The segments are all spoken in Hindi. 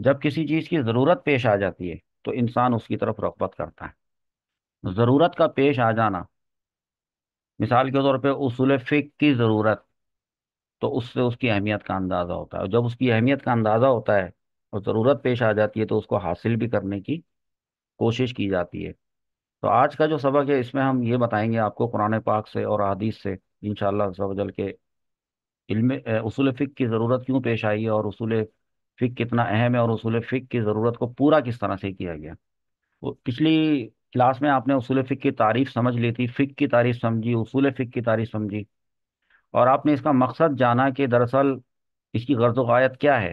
जब किसी चीज़ की ज़रूरत पेश आ जाती है तो इंसान उसकी तरफ रगबत करता है ज़रूरत का पेश आ जाना मिसाल के तौर पे उसूल फ़िक की ज़रूरत तो उससे उसकी अहमियत का अंदाज़ा होता है जब उसकी अहमियत का अंदाज़ा होता है और ज़रूरत पेश आ जाती है तो उसको हासिल भी करने की कोशिश की जाती है तो आज का जो सबक है इसमें हम ये बताएंगे आपको कुरान पाक से और अदीस से इन शाह के इल्म उसूल फ़िक की ज़रूरत क्यों पेश आई है और उसूल फ़िक कितना अहम है और उसूल फ़िक की ज़रूरत को पूरा किस तरह से किया गया वो पिछली क्लास में आपने उसूल फ़िक की तारीफ समझ ली थी फ़िक की तारीफ समझी उसूल फ़िक की तारीफ समझी और आपने इसका मकसद जाना कि दरअसल इसकी गर्ज वायत क्या है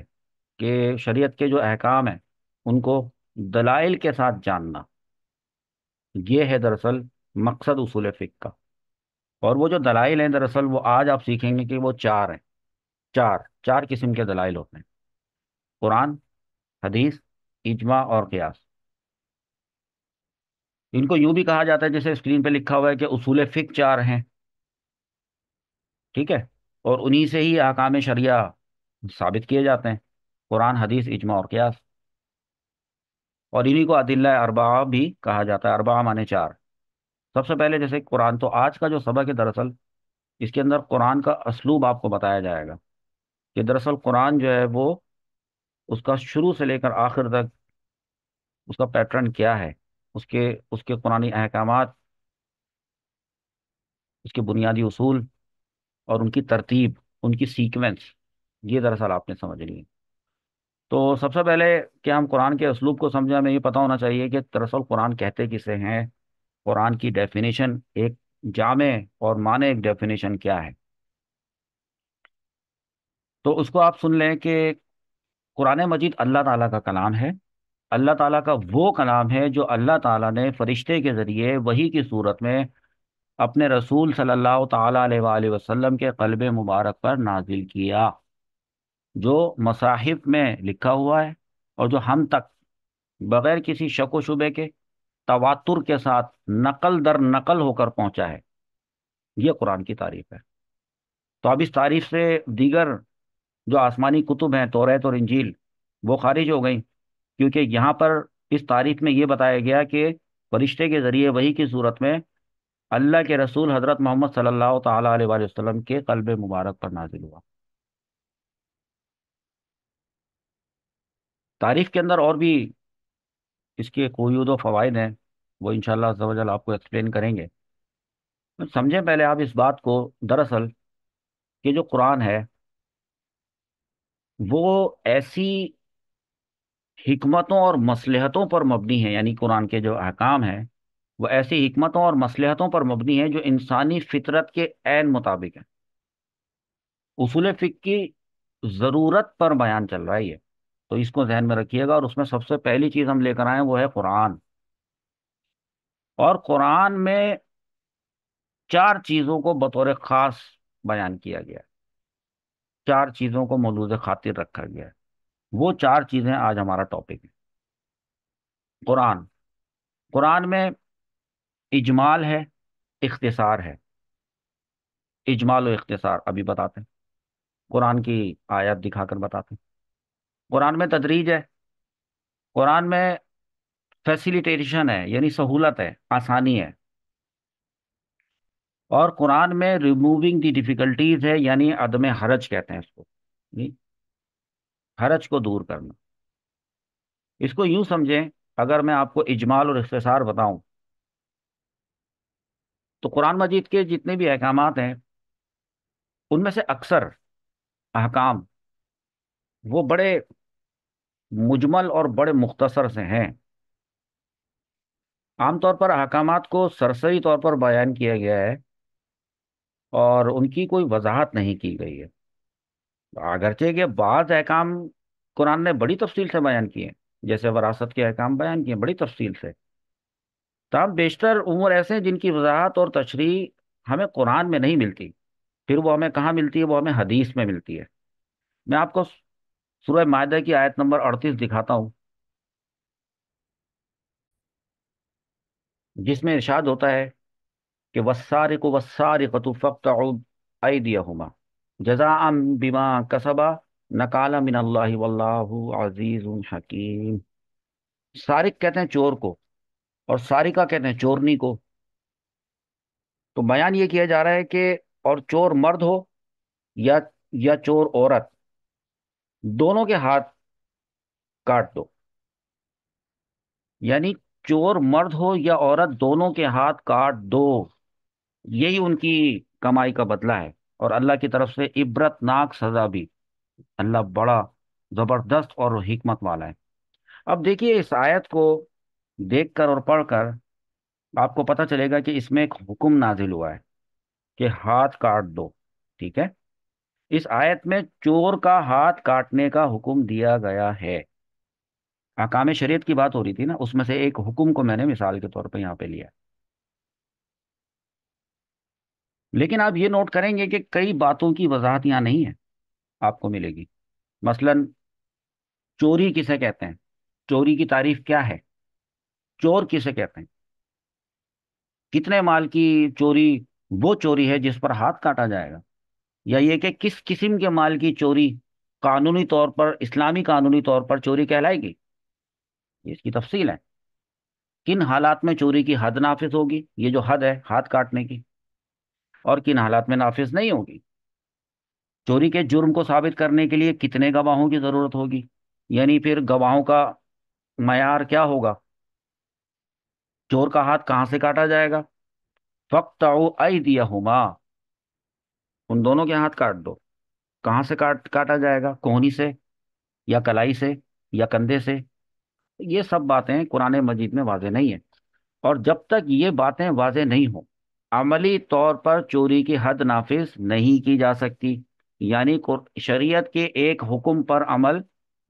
कि शरीयत के जो अहकाम हैं उनको दलाइल के साथ जानना ये है दरअसल मकसद उसूल फ़िक का और वो जो दलाइल हैं दरअसल वो आज आप सीखेंगे कि वो चार हैं चार चार किस्म के दलाइल होते हैं कुरान हदीस इजमा और क्यास इनको यूं भी कहा जाता है जैसे स्क्रीन पे लिखा हुआ है कि उसूल फ़िक चार हैं ठीक है और उन्हीं से ही आकाम शरिया साबित किए जाते हैं कुरान हदीस इजमा और क्यास और इन्हीं को अदिल्ला अरबा भी कहा जाता है अरबा माने चार सबसे पहले जैसे कुरान तो आज का जो सबक है दरअसल इसके अंदर कुरान का असलूब आपको बताया जाएगा कि दरअसल कुरान जो है वो उसका शुरू से लेकर आखिर तक उसका पैटर्न क्या है उसके उसके कुरानी अहकाम उसके बुनियादी असूल और उनकी तरतीब उनकी सीक्वेंस ये दरअसल आपने समझ ली तो सबसे पहले कि हम कुरान के उसलूब को समझें हमें ये पता होना चाहिए कि दरअसल कुरान कहते किसे हैं कुरान की डेफिनेशन एक जामे और माने एक डेफिनेशन क्या है तो उसको आप सुन लें कि कुरान मजीद अल्लाह ताला का कलाम है अल्लाह ताला का वो कलाम है जो अल्लाह ताला ने फ़रिश्ते के ज़रिए वही की सूरत में अपने रसूल सल्लल्लाहु अलैहि वसल्लम के कलब मुबारक पर नाजिल किया जो मसाहिब में लिखा हुआ है और जो हम तक बग़ैर किसी शक व शुबे के तवातुर के साथ नकल दर नकल होकर पहुंचा है ये कुरान की तारीफ है तो अब इस तारीफ से दीगर जो आसमानी कुतुब हैं तोरेत और इंजील वो खारिज हो गई क्योंकि यहाँ पर इस तारीफ में ये बताया गया कि फरिश्ते के ज़रिए वही की सूरत में अल्लाह के रसूल हज़रत मोहम्मद सल्लल्लाहु ताला अलैहि वसल्लम के कल्ब मुबारक पर नाजिल हुआ तारीफ़ के अंदर और भी इसके कोयूद फ़वाद हैं वो इन आपको एक्सप्लेन करेंगे तो समझें पहले आप इस बात को दरअसल कि जो कुरान है वो ऐसी हमतों और मसलहतों पर मबनी है यानी कुरान के जो अहकाम हैं वो ऐसी हमतों और मसलहतों पर मबनी है जो इंसानी फितरत के ऐन मुताबिक है उसूल फ़िक की ज़रूरत पर बयान चल रहा है ये तो इसको जहन में रखिएगा और उसमें सबसे पहली चीज़ हम लेकर आए वो है कुरान और कुरान में चार चीज़ों को बतौर ख़ास बयान किया गया चार चीज़ों को मलूज़ खातिर रखा गया है वो चार चीज़ें आज हमारा टॉपिक है कुरान कुरान में इजमाल है इख्तिसार है इजमाल और इख्तिसार अभी बताते हैं कुरान की आयत दिखाकर बताते हैं कुरान में तदरीज है कुरान में फैसिलिटेशन है यानी सहूलत है आसानी है और कुरान में रिमूविंग दी डिफ़िकल्टीज है यानी अदम हरज कहते हैं इसको हरज को दूर करना इसको यूं समझें अगर मैं आपको इजमाल और इस्तार बताऊं तो कुरान मजीद के जितने भी अहकाम हैं उनमें से अक्सर अहकाम वो बड़े मुजमल और बड़े मुख्तसर से हैं आमतौर पर अहकाम को सरसरी तौर पर बयान किया गया है और उनकी कोई वजाहत नहीं की गई है अगरचे के बाद अहकाम कुरान ने बड़ी तफसील से बयान किए जैसे वरासत के अहकाम बयान किए बड़ी तफसील से तब तो बेशतर उम्र ऐसे हैं जिनकी वजाहत और तशरी हमें कुरान में नहीं मिलती फिर वो हमें कहाँ मिलती है वो हमें हदीस में मिलती है मैं आपको सूरह मायदा की आयत नंबर अड़तीस दिखाता हूँ जिसमें इर्शाद होता है कि वसारिक को वसार कतु फ़क्त दिया हुमा जजा बिमा कसबा नकाला मिन अल्लाह वल्लाहु अजीज हकीम सारिक कहते हैं चोर को और सारिका कहते हैं चोरनी को तो बयान ये किया जा रहा है कि और चोर मर्द हो या या चोर औरत दोनों के हाथ काट दो यानी चोर मर्द हो या औरत दोनों के हाथ काट दो यही उनकी कमाई का बदला है और अल्लाह की तरफ से इबरतनाक सज़ा भी अल्लाह बड़ा ज़बरदस्त और हमत वाला है अब देखिए इस आयत को देखकर और पढ़कर आपको पता चलेगा कि इसमें एक हुक्म नाजिल हुआ है कि हाथ काट दो ठीक है इस आयत में चोर का हाथ काटने का हुक्म दिया गया है अकाम शरीयत की बात हो रही थी ना उसमें से एक हुक्म को मैंने मिसाल के तौर पर यहाँ पे लिया लेकिन आप ये नोट करेंगे कि कई बातों की वजाहत यहाँ नहीं है आपको मिलेगी मसलन चोरी किसे कहते हैं चोरी की तारीफ क्या है चोर किसे कहते हैं कितने माल की चोरी वो चोरी है जिस पर हाथ काटा जाएगा या ये कि किस किस्म के माल की चोरी कानूनी तौर पर इस्लामी कानूनी तौर पर चोरी कहलाएगी इसकी तफसील है किन हालात में चोरी की हद नाफिज होगी ये जो हद है हाथ काटने की और किन हालात में नाफिज नहीं होगी चोरी के जुर्म को साबित करने के लिए कितने गवाहों की ज़रूरत होगी यानी फिर गवाहों का मैार क्या होगा चोर का हाथ कहाँ से काटा जाएगा फ़क्त आई दिया हुमा उन दोनों के हाथ काट दो कहाँ से काट काटा जाएगा कोहनी से या कलाई से या कंधे से ये सब बातें कुरान मजीद में वाजे नहीं है और जब तक ये बातें वाज नहीं हों अमली तौर पर चोरी की हद नाफिज नहीं की जा सकती यानी शरीयत के एक हुक्म पर अमल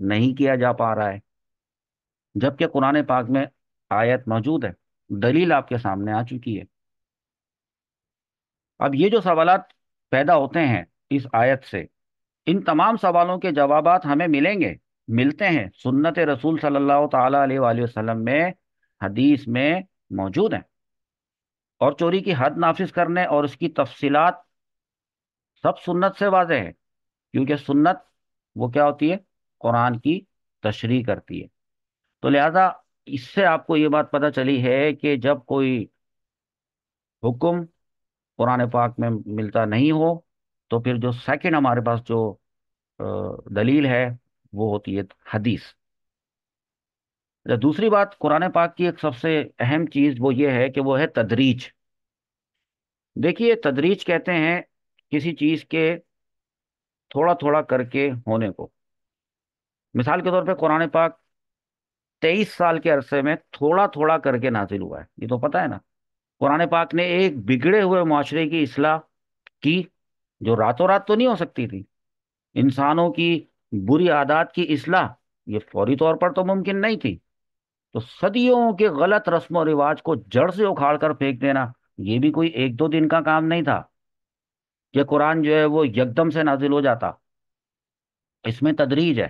नहीं किया जा पा रहा है जबकि कुरान पाक में आयत मौजूद है दलील आपके सामने आ चुकी है अब ये जो सवाल पैदा होते हैं इस आयत से इन तमाम सवालों के जवाब हमें मिलेंगे मिलते हैं सुन्नत रसूल सल्लल्लाहु अलैहि वसल्लम में हदीस में मौजूद हैं और चोरी की हद नाफिज करने और उसकी तफसीलात सब सुन्नत से वाज है क्योंकि सुन्नत वो क्या होती है कुरान की तशरी करती है तो लिहाजा इससे आपको ये बात पता चली है कि जब कोई हुक्म कुरान पाक में मिलता नहीं हो तो फिर जो सेकंड हमारे पास जो दलील है वो होती है हदीस अच्छा, दूसरी बात कुरान पाक की एक सबसे अहम चीज़ वो ये है कि वो है तदरीज देखिए तदरीज कहते हैं किसी चीज़ के थोड़ा थोड़ा करके होने को मिसाल के तौर पे कुरान पाक तेईस साल के अरसे में थोड़ा थोड़ा करके नाजिल हुआ है ये तो पता है ना कुरान पाक ने एक बिगड़े हुए माशरे की असलाह की जो रातों रात तो नहीं हो सकती थी इंसानों की बुरी आदत की असलाह ये फौरी तौर पर तो मुमकिन नहीं थी तो सदियों के गलत रस्म रिवाज को जड़ से उखाड़ कर फेंक देना ये भी कोई एक दो दिन का काम नहीं था कि कुरान जो है वो यकदम से नाजिल हो जाता इसमें तदरीज है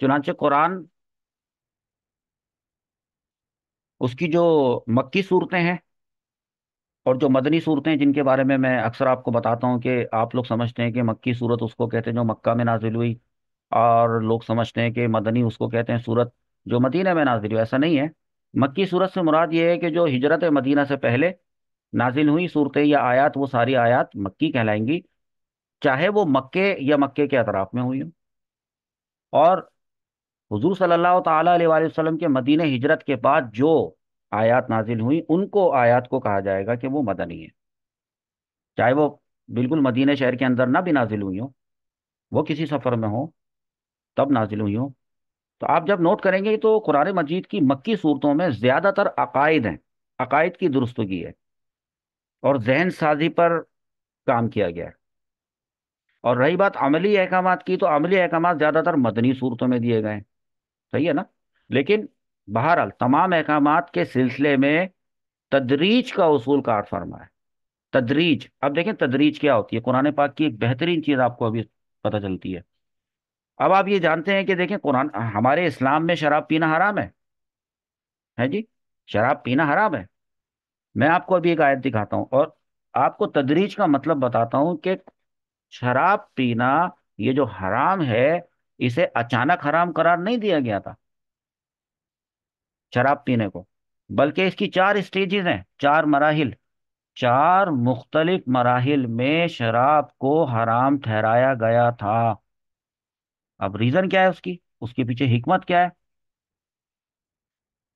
चुनाचे कुरान उसकी जो मक्की सूरतें हैं और जो मदनी सूरतें जिनके बारे में मैं अक्सर आपको बताता हूँ कि आप लोग समझते हैं कि मक्की सूरत उसको कहते हैं जो मक्का में नाजिल हुई और लोग समझते हैं कि मदनी उसको कहते हैं सूरत जो मदीना में नाजिल हुई ऐसा नहीं है मक्की सूरत से मुराद ये है कि जो हिजरत मदीना से पहले नाजिल हुई सूरतें या आयात वो सारी आयात मक्की कहलाएंगी चाहे वो मक्के या मक्के के अतराफ में हुई हों और हजूर सल्ला तसलम के मदीन हिजरत के बाद जो आयात नाजिल हुई उनको आयात को कहा जाएगा कि वो मदनी है चाहे वो बिल्कुल मदीने शहर के अंदर ना भी नाजिल हुई हो वो किसी सफ़र में हो तब नाजिल हुई हों तो आप जब नोट करेंगे तो कुरान मजीद की मक्की सूरतों में ज़्यादातर अकायद हैं अकायद की दुरुस्तगी है और जहन साजी पर काम किया गया है और रही बात अमली अहकाम की तो अमली अहकाम ज़्यादातर मदनी सूरतों में दिए गए हैं सही है ना लेकिन बहरहाल तमाम अहकाम के सिलसिले में तदरीज का उसूल कार फरमा है तदरीज अब देखें तदरीज क्या होती है कुरान पाक की एक बेहतरीन चीज़ आपको अभी पता चलती है अब आप ये जानते हैं कि देखें कुरान हमारे इस्लाम में शराब पीना हराम है है जी शराब पीना हराम है मैं आपको अभी एक आयत दिखाता हूँ और आपको तदरीज का मतलब बताता हूँ कि शराब पीना ये जो हराम है इसे अचानक हराम करार नहीं दिया गया था शराब पीने को बल्कि इसकी चार स्टेजेस हैं चार मराहल चार मुख्तलिफ मराहल में शराब को हराम ठहराया गया था अब रीजन क्या है उसकी उसके पीछे हिकमत क्या है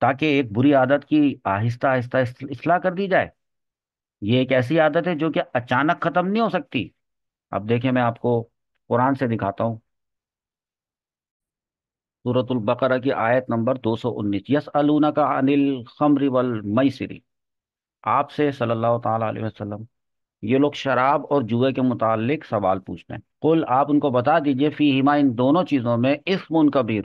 ताकि एक बुरी आदत की आहिस्ता आहिस्ता इसलाह कर दी जाए ये एक ऐसी आदत है जो कि अचानक खत्म नहीं हो सकती अब देखिए मैं आपको कुरान से दिखाता हूं सूरतुल बकरा की आयत नंबर 219 यस अलूना का अनिल खमरी वल मई आपसे सल्लल्लाहु अलैहि वसल्लम ये लोग शराब और जुए के मुतालिक सवाल पूछते हैं कुल आप उनको बता दीजिए फी हिमा इन दोनों चीज़ों में इसमुन कबीर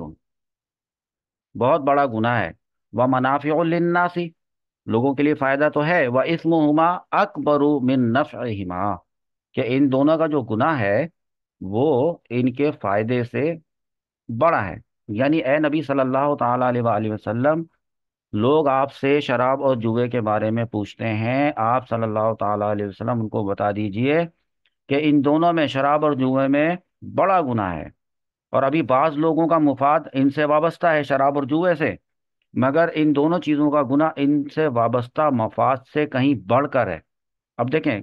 बहुत बड़ा गुना है व मनाफ़िनासी लोगों के लिए फ़ायदा तो है व इसम हुमा अकबर मिन नफ़ हिमा कि इन दोनों का जो गुना है वो इनके फ़ायदे से बड़ा है यानी ए नबी सल्लल्लाहु अलैहि वसल्लम लोग आपसे शराब और जुए के बारे में पूछते हैं आप सल्लल्लाहु ताला अलैहि वसल्लम उनको बता दीजिए कि इन दोनों में शराब और जुए में बड़ा गुना है और अभी बाज़ लोगों का मुफाद इनसे वाबस्ता है शराब और जुए से मगर इन दोनों चीज़ों का गुना इनसे वाबस्ता मफाद से कहीं बढ़कर है अब देखें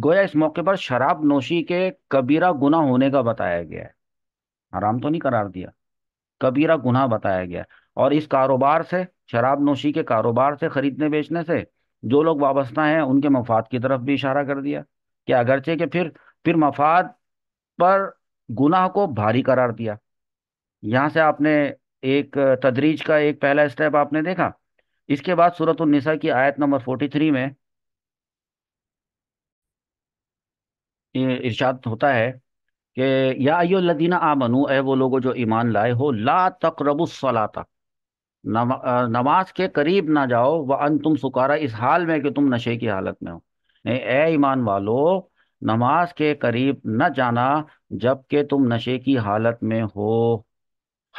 गोया इस मौके पर शराब नोशी के कबीरा गुना होने का बताया गया है आराम तो नहीं करार दिया कबीरा गुना बताया गया और इस कारोबार से शराब नोशी के कारोबार से खरीदने बेचने से जो लोग वाबस्ता हैं उनके मफाद की तरफ भी इशारा कर दिया कि अगरचे के फिर फिर मफाद पर गुनाह को भारी करार दिया यहाँ से आपने एक तदरीज का एक पहला स्टेप आपने देखा इसके बाद सूरत की आयत नंबर फोर्टी थ्री में इर्शाद होता है कि या अयो आमनू ए वो लोगों जो ईमान लाए हो ला तकरबुसलाता नमाज के करीब ना जाओ वह अन तुम सुकारा इस हाल में कि तुम नशे की हालत में हो नहीं ए ईमान वालो नमाज के करीब न जाना जबकि तुम नशे की हालत में हो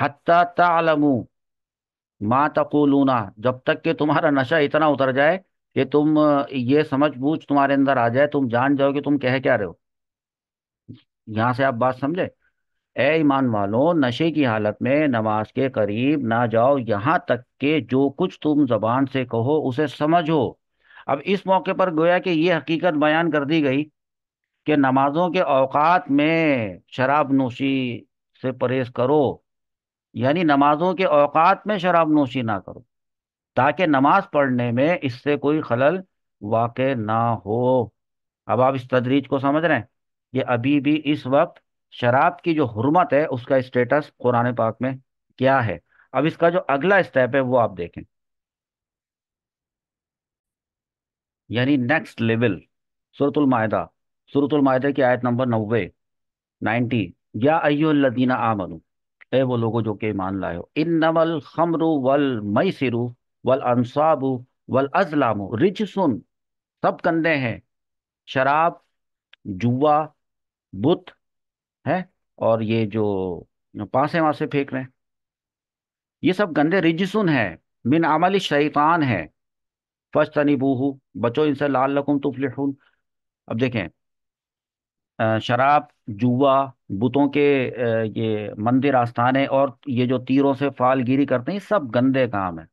हत्ता तालमू माँ तकुलूना जब तक कि तुम्हारा नशा इतना उतर जाए कि तुम ये समझ बूझ तुम्हारे अंदर आ जाए तुम जान जाओ कि तुम कह क्या रहे हो यहाँ से आप बात समझे ए ईमान वालों नशे की हालत में नमाज के करीब ना जाओ यहाँ तक के जो कुछ तुम जबान से कहो उसे समझो अब इस मौके पर गोया कि ये हकीकत बयान कर दी गई कि नमाजों के अवकात में शराब नोशी से परहेज करो यानी नमाजों के अवकात में शराब नोशी ना करो ताकि नमाज पढ़ने में इससे कोई खलल वाक़ ना हो अब आप इस तदरीज को समझ रहे हैं ये अभी भी इस वक्त शराब की जो हरमत है उसका स्टेटस कुरान पाक में क्या है अब इसका जो अगला स्टेप है वो आप देखें यानी नेक्स्ट लेवल सूरतुल मायदा की आयत नंबर नब्बे नाइन्टी या अयो आमनु ए वो लोगों जो के ईमान लाए हो इन नवल खमरु वल मई वल अनसाबू वल अजलामु रिच सुन सब कंधे हैं शराब जुआ बुत है और ये जो पासे वासे फेंक रहे हैं ये सब गंदे रिजसुन है मिन अमल शैतान है फर्स्ट बूहू बचो इनसे लाल लकुम तुफलिहून अब देखें शराब जुआ बुतों के ये मंदिर आस्थाने और ये जो तीरों से फालगिरी करते हैं सब गंदे काम है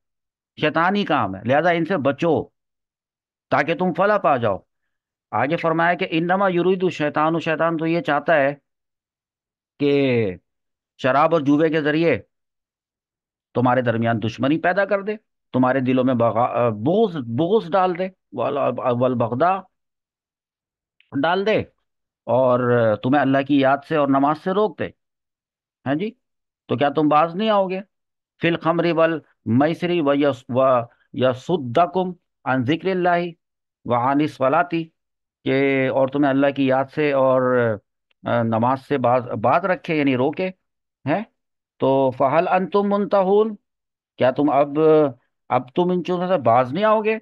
शैतानी काम है लिहाजा इनसे बचो ताकि तुम फला पा जाओ आगे फरमाया कि इन नमा युरीदू शैतान शैतान तो ये चाहता है शराब और जुए के जरिए तुम्हारे दरमियान दुश्मनी पैदा कर दे तुम्हारे दिलों में बोझ बोझ डाल दे वल वल बगदा डाल दे और तुम्हें अल्लाह की याद से और नमाज से रोक दे हैं जी तो क्या तुम बाज नहीं आओगे फिल खमरी वल मैसरी व यसुद्दकुम अन जिक्र व आनिस वलाती के और तुम्हें अल्लाह की याद से और नमाज से बाज बात रखे यानी रोके हैं तो फ़हल तुम मुंतहून क्या तुम अब अब तुम इन चीज़ों से बाज नहीं आओगे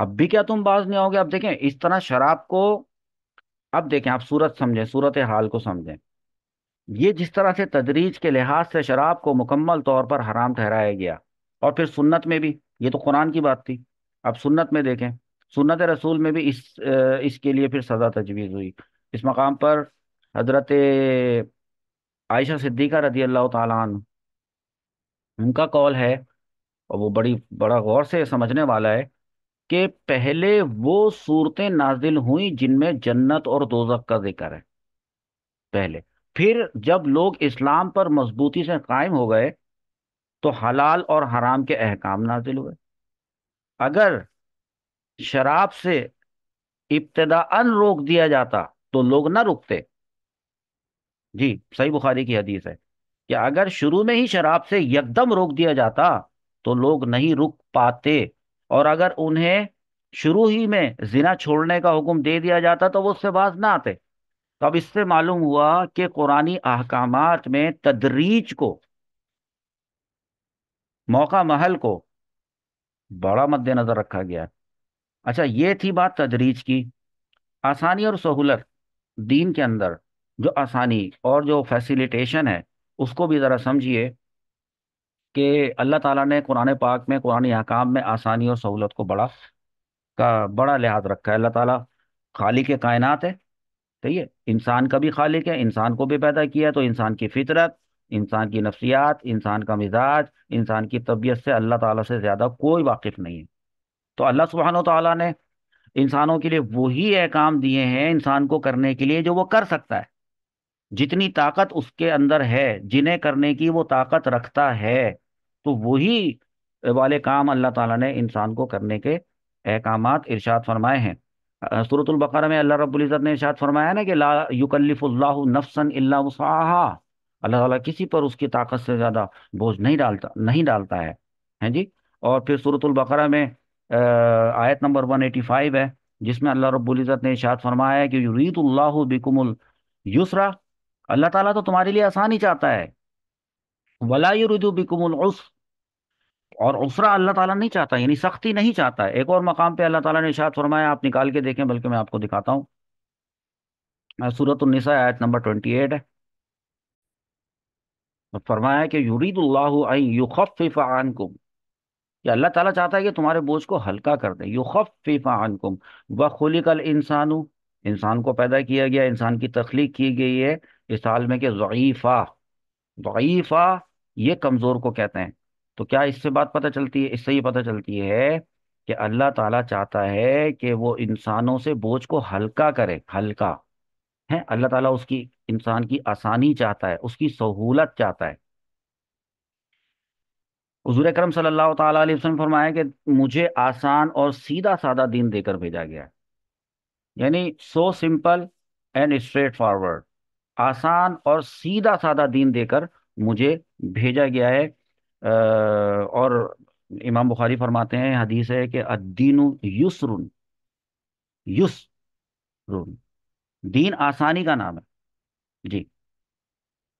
अब भी क्या तुम बाज नहीं आओगे अब देखें इस तरह शराब को अब देखें आप सूरत समझें सूरत हाल को समझें ये जिस तरह से तदरीज के लिहाज से शराब को मुकम्मल तौर पर हराम ठहराया गया और फिर सुन्नत में भी ये तो कुरान की बात थी अब सुन्नत में देखें सुन्नत रसूल में भी इस इसके लिए फिर सज़ा तजवीज़ हुई इस मकाम पर हजरत आयशा सिद्दीका रदी अल्लाह तुमका उनका कौल है और वो बड़ी बड़ा गौर से समझने वाला है कि पहले वो सूरतें नाजिल हुई जिनमें जन्नत और दोजक का जिक्र है पहले फिर जब लोग इस्लाम पर मजबूती से कायम हो गए तो हलाल और हराम के अहकाम नाजिल हुए अगर शराब से अन रोक दिया जाता तो लोग ना रुकते जी सही बुखारी की हदीस है कि अगर शुरू में ही शराब से यकदम रोक दिया जाता तो लोग नहीं रुक पाते और अगर उन्हें शुरू ही में जिना छोड़ने का हुक्म दे दिया जाता तो वो उससे बाज ना आते तो अब इससे मालूम हुआ कि कुरानी अहकाम में तदरीज को मौका महल को बड़ा मद्देनजर रखा गया अच्छा ये थी बात तदरीज की आसानी और सहूलत दीन के अंदर जो आसानी और जो फैसिलिटेशन है उसको भी ज़रा समझिए कि अल्लाह ताला ने कुरान पाक में कुरानी अकाम में आसानी और सहूलत को बड़ा का बड़ा लिहाज रखा है अल्लाह ताला खाली के कायनात है सही है इंसान का भी खालिक है इंसान को भी पैदा किया तो इंसान की फितरत इंसान की नफसियात इंसान का मिजाज इंसान की तबीयत से अल्लाह ताला से ज़्यादा कोई वाकिफ़ नहीं है तो अल्लाह सुबहान ताली ने इंसानों के लिए वही अहकाम दिए हैं इंसान को करने के लिए जो वो कर सकता है जितनी ताकत उसके अंदर है जिन्हें करने की वो ताकत रखता है तो वही वाले काम अल्लाह ताला ने इंसान को करने के अहकाम इरशाद फरमाए हैं सूरतुल बकरा में अल्लाह रब्बुल इज़्ज़त ने इरशाद फरमाया ना कि ला युकल्लिफुल्लाहु नफ्सन इल्ला वुसाहा अल्लाह ताला किसी पर उसकी ताकत से ज़्यादा बोझ नहीं डालता नहीं डालता है हैं जी और फिर सूरतुल बकरा में आयत नंबर 185 है जिसमें अल्लाह रब्बुल इज़्ज़त ने इरशाद फरमाया है कि युरीदुल्लाहु बिकुमुल युसरा अल्लाह ताला तो तुम्हारे लिए आसान ही चाहता है वलायरुदु बिकुमुल उस और उसरा अल्लाह ताला नहीं चाहता यानी सख्ती नहीं चाहता एक और मकाम पे अल्लाह ताला ने इशात फरमाया आप निकाल के देखें बल्कि मैं आपको दिखाता हूँ सूरत उन्नीसा आयत नंबर ट्वेंटी एट है तो फरमाया कि युरीदुल्लाफ़ानकुम कि अल्लाह ताला चाहता है कि तुम्हारे बोझ को हल्का कर दे युफ़ानकुम व खुलिकल इंसानु इंसान को पैदा किया गया इंसान की तख्लीक की गई है इस हाल में कि ज़ीफ़ा ज़ीफ़ा ये कमज़ोर को कहते हैं तो क्या इससे बात पता चलती है इससे ये पता चलती है कि अल्लाह ताला चाहता है कि वो इंसानों से बोझ को हल्का करे हल्का है अल्लाह ताला उसकी इंसान की आसानी चाहता है उसकी सहूलत चाहता है हजूर करम सल्लल्लाहु अलैहि वसल्लम फरमाया कि मुझे आसान और सीधा साधा दिन देकर भेजा गया यानी so simple and straightforward आसान और सीधा साधा दीन देकर मुझे भेजा गया है और इमाम बुखारी फरमाते हैं हदीस है कि रुन युसरुन युसरुन दीन आसानी का नाम है जी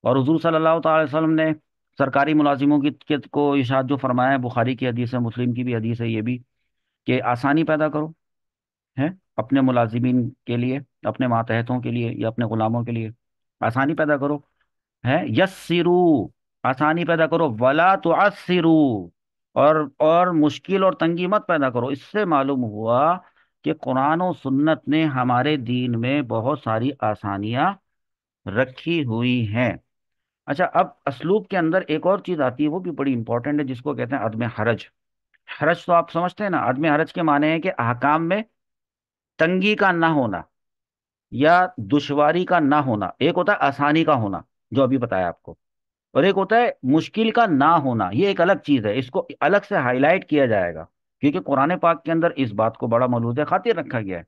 और हजूर सल्लल्लाहु अलैहि वसल्लम ने सरकारी मुलाजिमों की के, को इशाद जो फरमाया है बुखारी की हदीस है मुस्लिम की भी हदीस है ये भी कि आसानी पैदा करो है अपने मुलाजिमीन के लिए अपने मातहतों के लिए या अपने ग़ुलामों के लिए आसानी पैदा करो है यस्सिरू आसानी पैदा करो वला तो असिरू और और मुश्किल और तंगी मत पैदा करो इससे मालूम हुआ कि कुरान और सुन्नत ने हमारे दीन में बहुत सारी आसानियां रखी हुई हैं अच्छा अब असलूब के अंदर एक और चीज़ आती है वो भी बड़ी इंपॉर्टेंट है जिसको कहते हैं अदम हरज हरज तो आप समझते हैं ना अदम हरज के माने हैं कि अहकाम में तंगी का ना होना या दुश्वारी का ना होना एक होता है आसानी का होना जो अभी बताया आपको और एक होता है मुश्किल का ना होना ये एक अलग चीज़ है इसको अलग से हाईलाइट किया जाएगा क्योंकि कुरान पाक के अंदर इस बात को बड़ा मलूज खातिर रखा गया है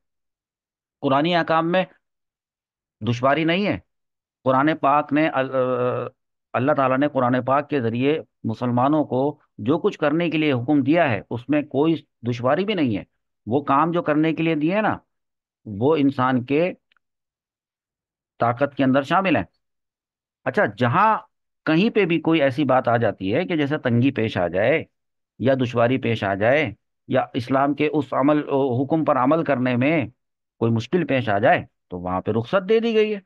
कुरानी अकाम में दुश्वारी नहीं है कुरान पाक ने अल्लाह ताला ने कुरान पाक के ज़रिए मुसलमानों को जो कुछ करने के लिए हुक्म दिया है उसमें कोई दुश्वारी भी नहीं है वो काम जो करने के लिए दिए ना वो इंसान के ताकत के अंदर शामिल है अच्छा जहां कहीं पे भी कोई ऐसी बात आ जाती है कि जैसे तंगी पेश आ जाए या दुशारी पेश आ जाए या इस्लाम के उस अमल हुक्म पर अमल करने में कोई मुश्किल पेश आ जाए तो वहां पे रुख्सत दे दी गई है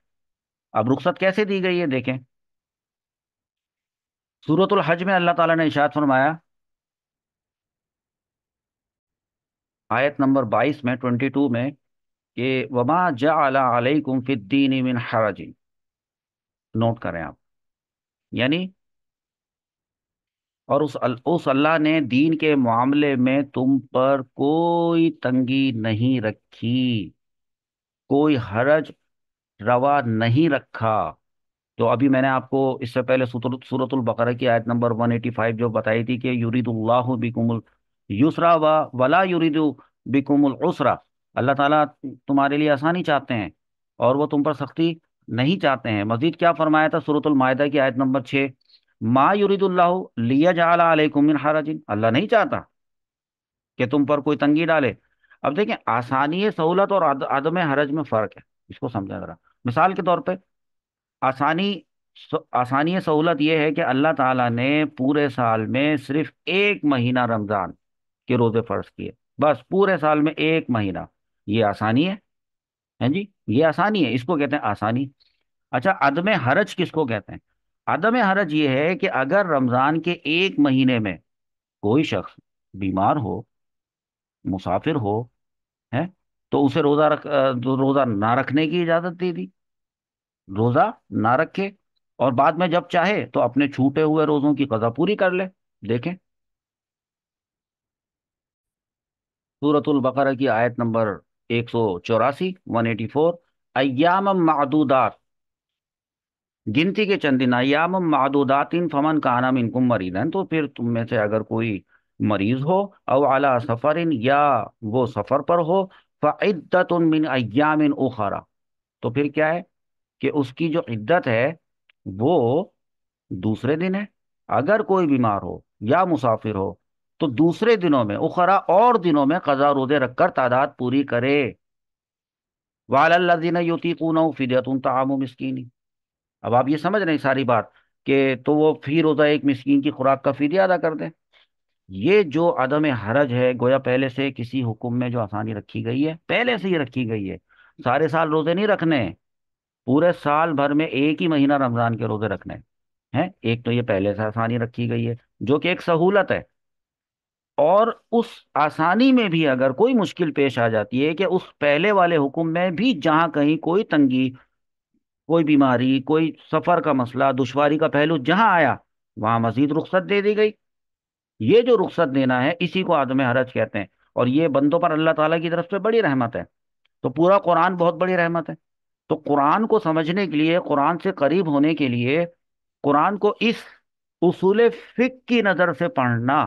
अब रुख्सत कैसे दी गई है देखें सूरतुल हज में अल्लाह ताला ने इशात फरमाया आयत नंबर 22 में 22 में कि वमा जा अलैकुम मिन नोट करें आप यानी और उस अल, उस अल्लाह ने दीन के मामले में तुम पर कोई तंगी नहीं रखी कोई हरज रवा नहीं रखा तो अभी मैंने आपको इससे पहले सूरतुल बकरा की आयत नंबर 185 जो बताई थी कि यूरिदुल्लाह बिकुमुल युसरा वा वला युरिदु बिकुमुल उसरा अल्लाह ताला तुम्हारे लिए आसानी चाहते हैं और वो तुम पर सख्ती नहीं चाहते हैं मजीद क्या फरमाया था सूरतुल की आयत नंबर छः मा युरीदुल्ला लिया जाकुमिन हाराजिन अल्लाह नहीं चाहता कि तुम पर कोई तंगी डाले अब देखें आसानी सहूलत और आदम हरज में फ़र्क है इसको समझा जरा मिसाल के तौर पर आसानी आसानी सहूलत यह है कि अल्लाह ताला ने पूरे साल में सिर्फ एक महीना रमज़ान के रोज़े फ़र्ज किए बस पूरे साल में एक महीना ये आसानी है है जी ये आसानी है इसको कहते हैं आसानी अच्छा अदम हरज किसको कहते हैं अदम हरज ये है कि अगर रमज़ान के एक महीने में कोई शख्स बीमार हो मुसाफिर हो है तो उसे रोज़ा रख तो रोज़ा ना रखने की इजाज़त दे दी रोज़ा ना रखे और बाद में जब चाहे तो अपने छूटे हुए रोज़ों की कज़ा पूरी कर ले देखें सूरतुल बकरा की आयत नंबर एक सौ चौरासी वन एटी फोर अयाम मादूदात गिनती के चंद दिन अयाम मादूदातिन फमन का कहाना मिनकुम मरीदन तो फिर तुम में से अगर कोई मरीज हो और अला सफ़रिन या वो सफ़र पर हो फ़िद्दत मिन अयाम उखरा तो फिर क्या है कि उसकी जो इद्दत है वो दूसरे दिन है अगर कोई बीमार हो या मुसाफिर हो तो दूसरे दिनों में उखरा और दिनों में कजा रोजे रखकर तादाद पूरी करे वालदीन युति कून फिदियतुन ताम मिसकीनी अब आप ये समझ रहे सारी बात कि तो वो फी रोज़ा एक मिसकीन की खुराक का फीदिया अदा कर दे ये जो अदम हरज है गोया पहले से किसी हुक्म में जो आसानी रखी गई है पहले से ही रखी गई है सारे साल रोज़े नहीं रखने पूरे साल भर में एक ही महीना रमज़ान के रोज़े रखने हैं एक तो ये पहले से आसानी रखी गई है जो कि एक सहूलत है और उस आसानी में भी अगर कोई मुश्किल पेश आ जाती है कि उस पहले वाले हुक्म में भी जहाँ कहीं कोई तंगी कोई बीमारी कोई सफ़र का मसला दुशारी का पहलू जहाँ आया वहाँ मजीद रुख्सत दे दी गई ये जो रुख्सत देना है इसी को आदम हरज कहते हैं और ये बंदों पर अल्लाह ताला की तरफ से बड़ी रहमत है तो पूरा कुरान बहुत बड़ी रहमत है तो कुरान को समझने के लिए कुरान से करीब होने के लिए कुरान को इस उसूल फ़िक की नज़र से पढ़ना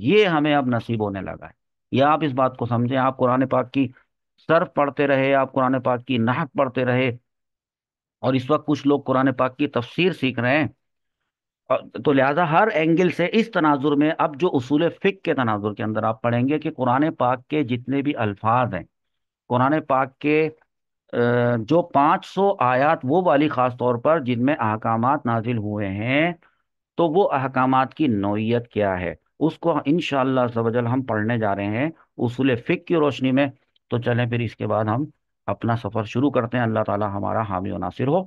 ये हमें अब नसीब होने लगा है या आप इस बात को समझें आप कुरान पाक की सर्फ पढ़ते रहे आप कुरान पाक की नाहक पढ़ते रहे और इस वक्त कुछ लोग कुरान पाक की तफसीर सीख रहे हैं तो लिहाजा हर एंगल से इस तनाजुर में अब जो उसूल फ़िक के तनाजुर के अंदर आप पढ़ेंगे कि कुरान पाक के जितने भी अल्फाज हैं कुरान पाक के जो 500 आयात वो वाली ख़ास तौर पर जिनमें अहकाम नाजिल हुए हैं तो वो अहकाम की नोयत क्या है उसको इन शजल हम पढ़ने जा रहे हैं उसूल फ़िक की रोशनी में तो चलें फिर इसके बाद हम अपना सफ़र शुरू करते हैं अल्लाह ताला हमारा हामी नासिर हो